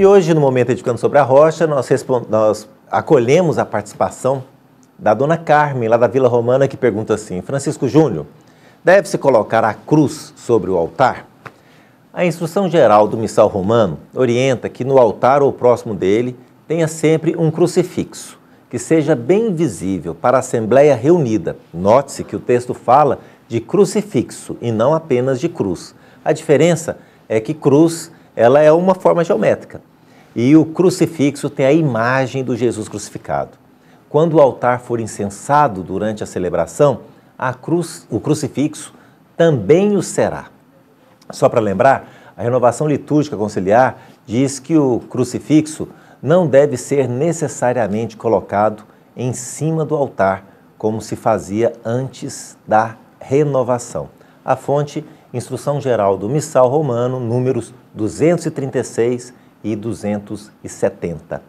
E hoje, no Momento Educando sobre a Rocha, nós, nós acolhemos a participação da dona Carmen, lá da Vila Romana, que pergunta assim: Francisco Júnior, deve-se colocar a cruz sobre o altar? A instrução geral do missal romano orienta que no altar ou próximo dele tenha sempre um crucifixo, que seja bem visível para a assembleia reunida. Note-se que o texto fala de crucifixo e não apenas de cruz. A diferença é que cruz ela é uma forma geométrica, e o crucifixo tem a imagem do Jesus crucificado. Quando o altar for incensado durante a celebração, a cruz, o crucifixo também o será. Só para lembrar, a renovação litúrgica conciliar diz que o crucifixo não deve ser necessariamente colocado em cima do altar, como se fazia antes da renovação. A fonte, Instrução Geral do Missal Romano, números 236 e 270.